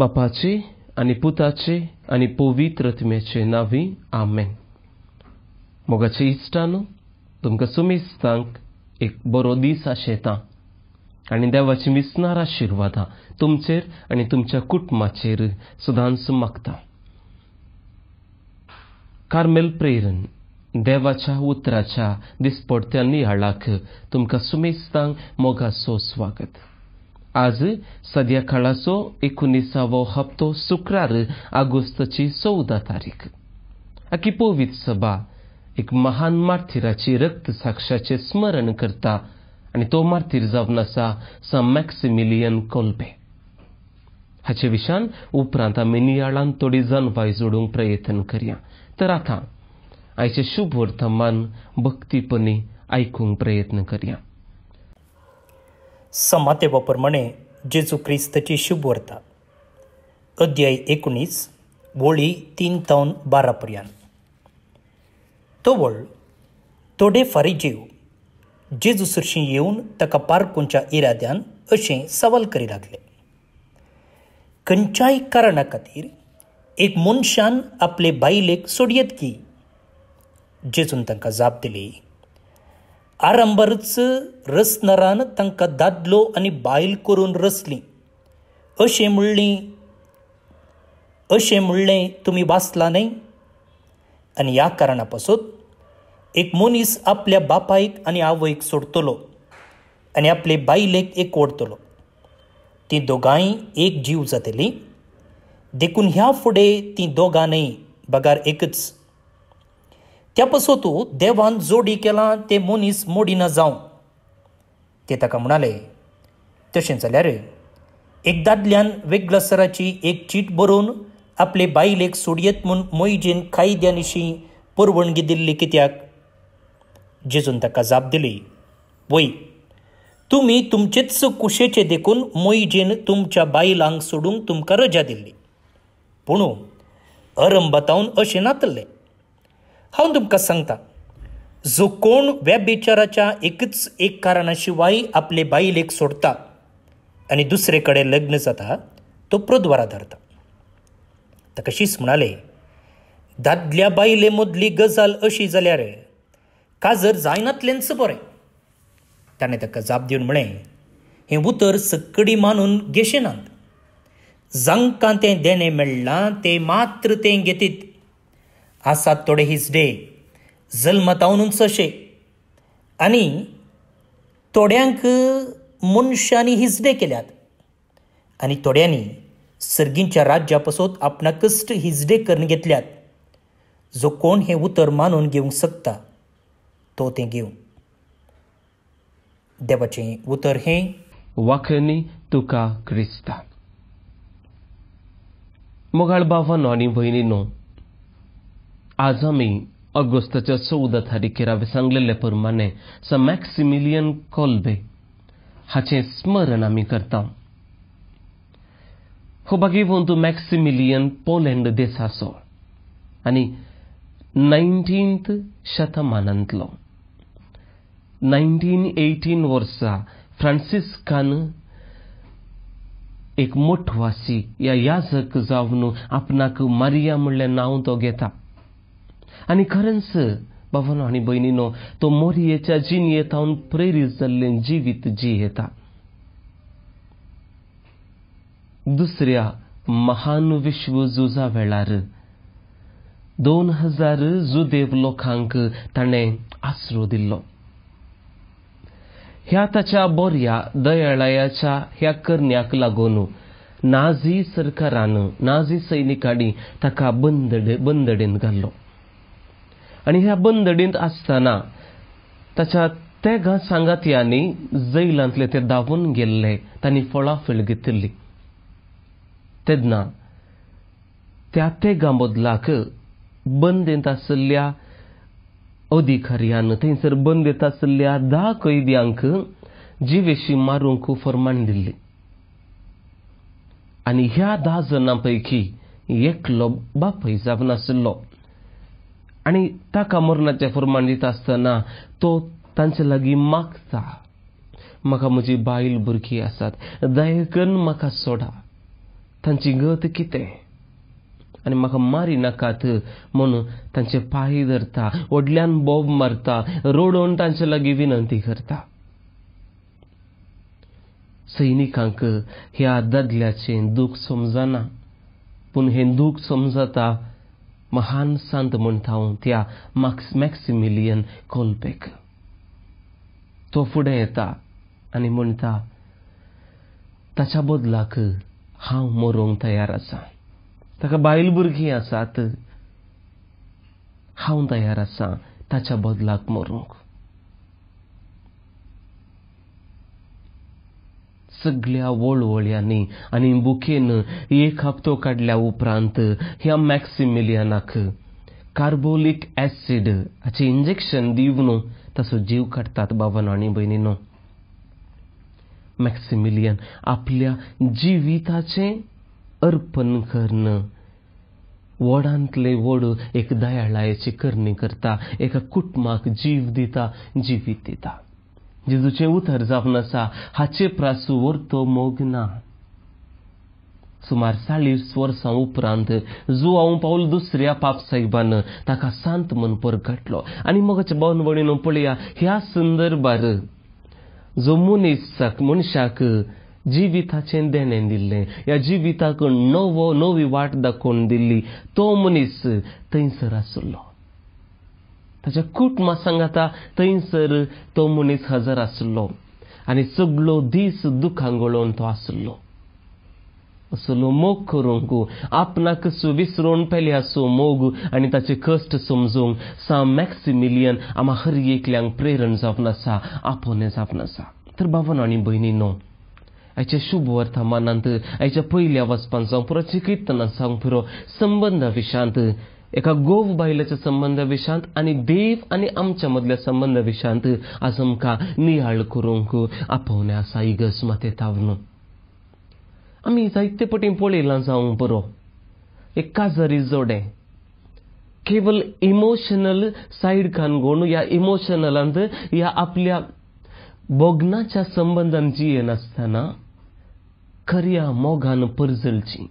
बापाचे आणि पुताचे आणि पवित्रत्मेचे नावी आमेन मोगाचे न्हू तुमकां सुमिस्तांक एक बरो दीस आशेता आणि देवाची विसणार आशिर्वादां तुमचेर आणि तुमच्या कुटुंबाचेर सदांच मागता कार्मेल प्रेरण देवाच्या उतराच्या दिसपडत्या नियाळाक तुमकां सुमेस्तांक मोगाचो स्वागत आज सध्याकाळाचो एकोणिसावो हप्तो शुक्रार ऑगस्टची चौदा तारीख आकी पोवीत सभा एक महान मार्थिराची रक्त स्मरण करता आणि तो मार्थिर जावन आसा सा मॅक्सिमिलियन कोल्बे हाचे विशान उपरांत आमी नियाळान थोडी जनवाय जोडूंक प्रयत्न करया तर आतां आयचे शुभ वर्तमान भक्तीपणी आयकूंक प्रयत्न करया समाते वापरमणे जेजू क्रिस्तची शुभवर्ता अध्याय एकोणीस वळी तीन तावन बारा पर्यंत तो वळ थोडे जीव जेजू सुरशी येवन ताका पारकूंच्या इराद्यान असे सवाल करी लागले खंयच्याय कारणा खातीर एक मनशान आपले बायलेक सोडयेत की जेजून तांकां जाप दिली आरंबारच रसनरान तांकां दादलो आनी बायल करून रसली अशें म्हणलीं अशें म्हणलें तुमी वाचलां न्हय आनी ह्या कारणा एक मनीस आपल्या बापायक आनी आवयक सोडतलो आनी आपले बायलेक एक ओडतलो ती दोगांय एक जीव जातली देखून ह्या फुडें तीं न्हय बगार एकच तू देवान जोडी केला ते मोनीस मोडीना जाऊ ते ताका म्हणाले तशें जाल्यार एक दादल्यान वेगळसराची एक चीट बरोवन आपले बायलेक सोडयेत म्हूण मोईजीन कायद्यानिशी परवणगी दिल्ली कित्याक जेजून ताका जाप दिली वय तुम्ही तुमचेच कुशेचे देखून मोईजीन तुमच्या बायलांक सोडूंक तुमकां रजा दिल्ली पूण अरंबतावन अशें नातल्लें हांव तुमकां सांगता जो कोण वेबिचाराच्या एकच एक कारणाशिवाय आपले बायलेक सोडता आणि दुसरे लग्न जाता तो प्रद्वारा धरता ताका कशीच म्हणाले दादल्या बायले मदली गजाल अशी जाल्यार काजर जायनातलेंच बरें ताणें ताका जाप दिवन म्हणे हे उतर सकडी मानून घेशेनात जांकां तें देणे मेळ्ळां ते मात्र तें घेतीत आसात तोडे हिज डे म्हणून सशे तोड्यांक थोड्यांक मनशांनी हिजडे केल्यात आणि थोड्यांनी सर्गींच्या राज्यापासून पसोत कष्ट हिज हिजडे करून घेतल्यात जो कोण हे उतर मानून घेऊ शकता तो तें घेऊ देवाचे उतर हे वाखनी तुका क्रिस्ता मोगाळ बावा नॉनी भयणी न्हू आज आम्ही ऑगस्टच्या चौदा सांगलेले परमाने स मॅक्सिमिलियन कोल्बे हाचे स्मरण आम्ही करता हो बंधू मॅक्सिमिलियन पोलंड देसाचो आणि नायन्टीन्थ शतमानांतलो नायन्टीन एटीन वर्सा फ्रान्सिस्कान एक मोठवासी या याजक जावन आपणाक मारिया म्हणले नांव तो घेता आणि खरंच बाबानो आणि बहिणीनो तो मोरयेच्या प्रेरित प्रेरीत जीवित जी जियेता दुसऱ्या महान विश्व जुजा वेळार दोन हजार जुदेव लोकांक ताणें आसरो दिल्लो ह्या ताच्या बोऱ्या दयाळयाच्या ह्या करण्याक लागून नाझी सरकारान नाझी सैनिकांनी ताका बंदडेन घाल्लो आणि ह्या बंदडीत आसतना ताच्या तेगा यांनी जैलांतले ते धांवून गेल्ले तांणी फळाफळ घेतली तेन्ना त्या तेगा बदलाक बंदेंत आशिल्ल्या अधिकाऱ्यान थंयसर येत असल्या धा कैद्यांक जिवेशी मारूंक फरमान दिल्ली आनी ह्या धा जणांपैकी पैकी एकलो बापूय जावन आसलो आणि येत असताना तो मागता त्यांच्या म्हजी बायल भुरगीं आसात दयकन म्हाका सोडा तांची गत कितें आणि म्हाका मारी नाकात म्हणून तांचे पायी धरता वडल्यान बॉब मारता रडवून तांचे लागी विनंती करता सैनिकांक ह्या दादल्याचे दुख समजना पण हे दुख समजता महान संत મૂનતા त्या ત્યાં मॅक्सिमिलियन મેક્સિમિલિયન तो फुडे येता आनी म्हणटा ताच्या बदलाक हांव मरूंक तयार आसा ताका बायल भुरगीं आसात हांव तयार आसा ताच्या बदलाक मरूंक सगळ्या वळवळ्यांनी आणि बुकेन एक हप्तो काडल्या उपरांत ह्या मॅक्सिमिलियनाक कार्बोलिक ऍसिड हाचें इंजेक्शन दिवन तसं जीव बाबा बाबानो आणि भयणीनो मॅक्सिमिलियन आपल्या जिविताचें अर्पण करणं व्हडांतले व्हड एक दयाळायेची करणी करता एका कुटुंबाक जीव दिता जिवीत दिता जिजूचे उतर जाऊन असा हाचे प्रासूवर तो मोघ ना सुमार चाळीस वर्सां उपरांत जुक दुसऱ्या बापसाहेबानं ताका शांत म्हणून परि मग बनवणी पळया ह्या सुंदर बार जो मनीस मनशाक जिवितचे देणे दिल्ले या जिवितात नव नवी दाखवून दिली तो मनीस थंसर असुरला ताच्या थंयसर मनीस हजर आसलो 도문이 사자라슬로 दीस 슬로 디스 तो आसलो असलो मोग करूंक गो आपणाक विसरून पेले असो मोग आणि ताचे कष्ट समजूंक सा मॅक्सिमिलियन आम्हा हर एकल्यांक प्रेरण जावन आसा आपोने जावन आसा तर बाबान आनी भयणी न्हू आयच्या शुभ मानांत आयच्या पयल्या वचपान जावं पुरो चिकित्तना जावं पुरो संबंध विशांत एका गोव बायलाचा संबंध विशांत आणि देव आणि आमच्या मधल्या संबंध विशांत असमका नियाळ करूंक आपोवणे आसा इगस माते तावनू आमी जायते पटीन पळयलां जावंक बरो एक काजरी जोडे केवल इमोशनल साईड काणकोण या इमोशनलांत या आपल्या बोगनाच्या संबंधांची येनासतना खऱ्या मोगान परजलची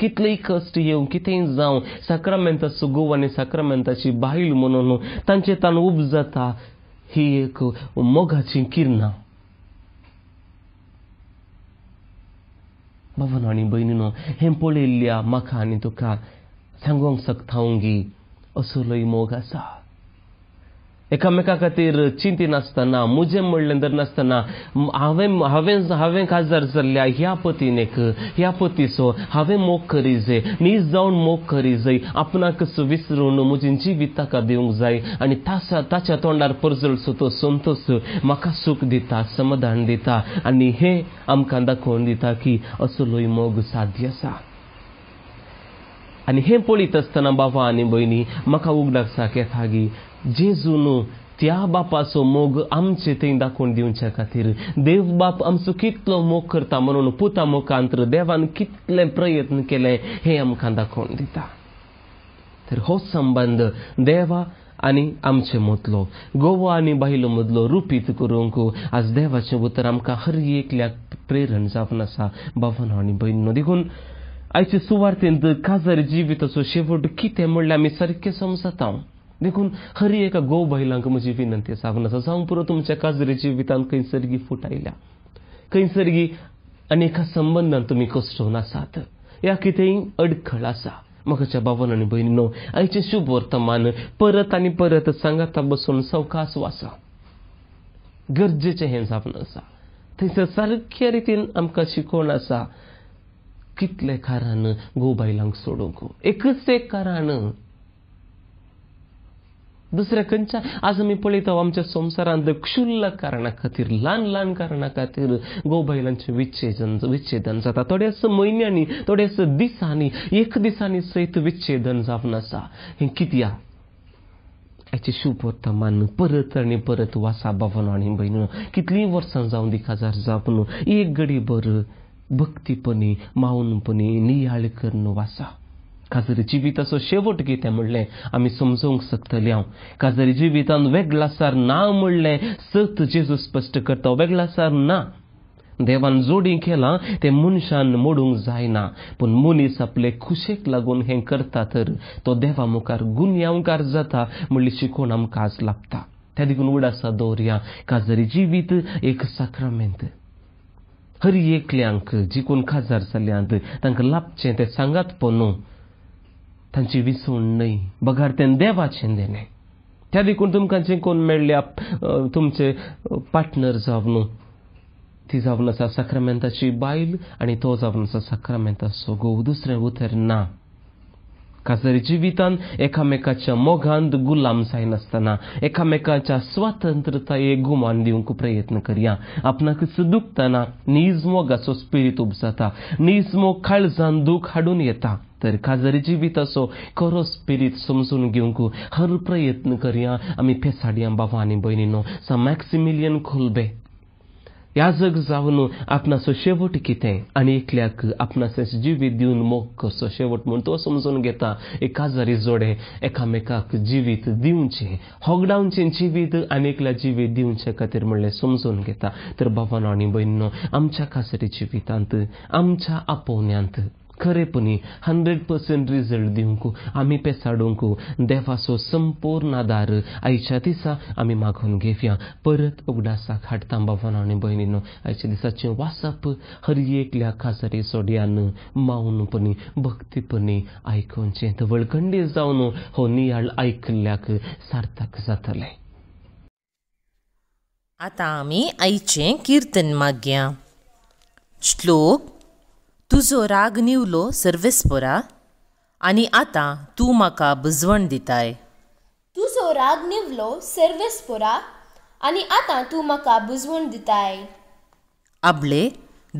कितले कष्ट येऊ कितेंय जाऊ साक्रामेंताचो गोव आनी साक्रामेंताची बायल म्हणून तांचे तान उब जाता ही एक मोगाची किरण भावनो आणि बहिणीनो हें पळयल्ल्या म्हाका आणि तुका सांगोंक शकता गी असो मोग एकामेका खातीर चिंती नासतना मुजे म्हणलें तर नासतना हांवें हांवें हांवें खासदार जाल्ल्या ह्या पतीन एक ह्या पतीचो हांवें मोग करी जाय नीज जावन मोग करी जाय आपणाक विसरून म्हजी जिवीत ताका दिवंक जाय आनी ताच्या ताच्या तोंडार परजळ तो संतोष म्हाका सूख दिता समाधान दिता आनी हे आमकां दाखोवन दिता की असलोय मोग साध्य आसा आनी हें पळयत आसतना बाबा आनी भयणी म्हाका उगडाक साक येता जेजून त्या बापाचो मोग आमचे थंय दाखोवन दिवच्या खातीर देव बाप आमचो कितलो मोग करता म्हणून पुता मुखांतर देवान कितले प्रयत्न केले हे आमकां दाखोवन दिता तर हो संबंद देवा आनी आमचे मदलो गोवा आनी बायलो मदलो रुपीत करूंक आज देवाचे उतर आमकां हर एकल्याक प्रेरण जावन आसा बाबन आनी भयणो देखून आयचे सुवार्थेंत काजार जिविताचो शेवट कितें म्हणल्यार आमी सारकें समजता देखून हरी एका गो बैलांक म्हजी विनंती असा जावं पुरो तुमच्या काजरेची वितान कैसरगी फुटायल्या आनी एका संबंदान तुमी कसून आसात या कितेंय अडखळ आसा म्हाकाच्या बाबान आनी बहिणीनो आयचें शुभ वर्तमान परत आणि परत सांगाता बसून सवकास वासा गरजेचें हे साबण आसा थंयसर सारक्या रितीन आमकां शिकोवण आसा कितले कारण गो बायलांक सोडूंक एकच एक कारण दुसऱ्या खंयच्या आज आमी पळयता आमच्या संवसारांत क्षुल्ल कारणा खातीर ल्हान ल्हान कारणा खातीर बैलांचे विच्छेदन विच्छेदन जाता थोड्याच म्हयन्यांनी थोड्याच दिसांनी एक दिसांनी सयत विच्छेदन जावन आसा हें कित्या याची मान परत आणि परत वासा बावन आणि भयण किती वर्सां जावन दिखाजार जावन एक गडी भर भक्तीपणी माऊनपणे नियाळ करणं वासा काजरी शेवट Kazer jibitaso gite mulne, काजरी somzong वेगळा सार ना म्हणलें सत जेजू स्पश्ट करता वेगळा सार ना देवान जोडी केला ते मनशान मोडूंक जायना पूण मनीस आपले खुशेक लागून हें करता तर तो देवा मुखार गुन्यांवकार जाता म्हणली शिकोवन आमकां आज लाभता त्या देखून उडासा दवरया काजरी जिवीत एक साक्रामेंत हर एकल्यांक जिकून खाजार जाल्यांत तांकां लाभचें तें सांगात पोनू तांची विसवण न्हय बघार ते देवाचें देणें त्या देखून तुमकांचे कोण मेळ्ळ्या तुमचे पार्टनर जावन ती जावन आसा सक्रमेंताची बायल आनी तो जावन आसा साक्रामेंताचो घोव दुसरें उतर ना काजर जिवितान एकामेकाच्या मोगांत गुलाम जायनासतना एकामेकाच्या स्वातंत्रतायेक गुमान दिवंक प्रयत्न करया आपणाक दुखताना निज मोगाचो स्पिरीत उब जाता निज मोग काळजान दूख हाडून येता तर जरी जीवित असो खरो स्पिरीत समजून घेऊन हर प्रयत्न करया आमी फेसाडया भावा आणि बहिणीनो सा मॅक्सिमिलियन खोलबे जग जावन आपणाचो शेवट कितें आणि एकल्याक आपणास जीवित दिवन मोग कसो शेवट म्हणून तो समजून घेता एका जरी जोडे एकामेकाक जिवीत दिवचें होगडावचें जिवीत आनी एकल्या जिवीत दिवचे खातीर म्हणलें समजून घेता तर बाबा आणि भयणीनो आमच्या खासरी जिवितांत आमच्या आपोवण्यांत खरेपणी हंड्रेड पर्सेंट रिझल्ट दिवंकू आम्ही पेसाडूक देवाचो संपूर्ण आदार आयच्या दिसा आम्ही मागून घेवया परत उगडासा खाटतां भावान आनी भयणीनो आयच्या दिसाचे वासप हर एकल्या खासारी सोडयान मावनपणी भक्तीपणी आयकोचे वळखंडी जावन हो नियाळ आयकल्याक सार्थक जातले आतां आमी आयचें किर्तन श्लोक तुजो राग निवलो सर्वेस्पोरा आणि आता तू म्हाका बुजवण दिताय तुजो राग निवलो सर्वेस्पोरा आणि आता तू म्हाका बुजवण दिताय आबले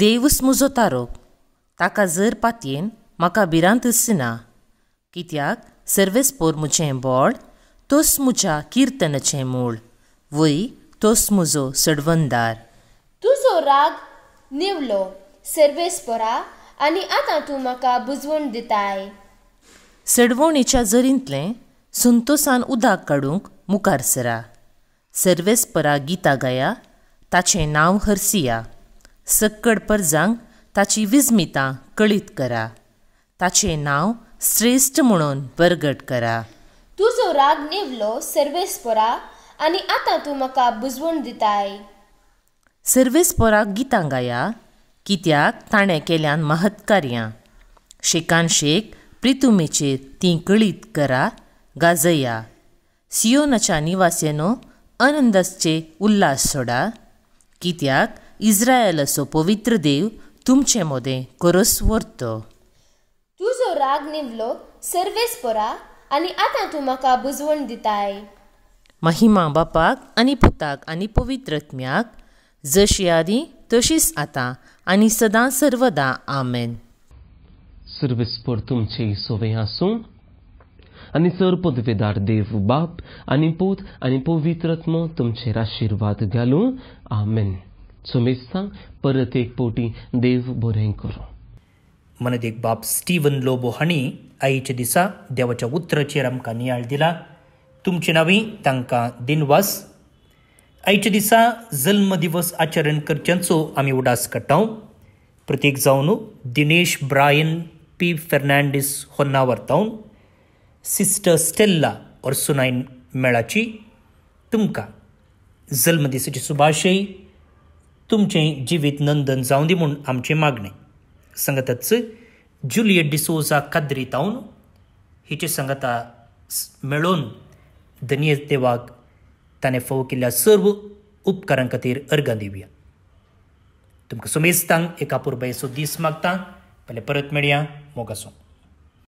देवूस म्हजो तारो ताका जर पातयेन म्हाका भिरांत दिसना कित्याक सर्वेस्पोर म्हजें बोड तोस म्हज्या किर्तनचें मूळ वय तोस म्हजो सडवंदार तुजो राग निवलो सर्वेस्पोरा आनी आतां तूं म्हाका बुजवण दिताय सडवणीच्या जरींतलें संतोसान उदक काडूंक मुखार सरा सर्वेस्परा गीता गाया ताचें नांव हरसिया सक्कड परजांक ताची विजमितां कळीत करा ताचें नांव श्रेश्ठ म्हणून परगट करा तुजो राग नेवलो सर्वेस्परा आनी आतां तूं म्हाका बुजवण दिताय सर्वेस्पराक गीतां गाया कित्याक ताणें केल्यान महत्कार्यां शेकान शेख प्रितुमेचेर तीं कळीत करा गाजया सियोनाच्या निवासेनो अनंदसचे उल्हास सोडा कित्याक इज्रायलाचो पवित्र देव तुमचे मोदे करस व्हरतो तुजो राग निवलो सर्वेस परा आनी आतां तूं म्हाका बुजवण दिताय महिमा बापाक आनी पुताक आनी पवित्रत्म्याक जशी आदी तशीच आतां आणि सदा सर्वदा आमेन सर्वस्पर तुमचे सोवे आसूं आणि सर्व पदवेदार देव बाप आणि पूत आणि पवित्रत्म तुमचे आशीर्वाद घालू आमेन सुमेस्ता परत एक पोटी देव करू करूं एक बाप स्टीवन लोबो हांणी आईच्या दिसा देवाच्या उतराचेर आमकां नियाळ दिला तुमचे नावी तांकां दिनवास आयच्या दिसा जल्म दिवस आचरण करच्यांचो आम्ही उडास काडटांव प्रत्येक जावन दिनेश ब्रायन पी फेर्नांडीस हो सिस्टर स्टेल्ला सुनाईन मेळाची तुमकां जल्म दिसाची सुभाशय तुमचे जिवीत नंदन जावं दी म्हूण आमचे मागणे संगतच जुलियट डिसोजा काद्रितावन हिचे संगता मेळोवन दनियेस देवाक ताणें फोव केल्ल्या सर्व उपकारां खातीर अर्गां दिवया तुमकां सुमेस्तांक एका पुरबाये दीस मागता फाल्यां परत मेळया मोगासून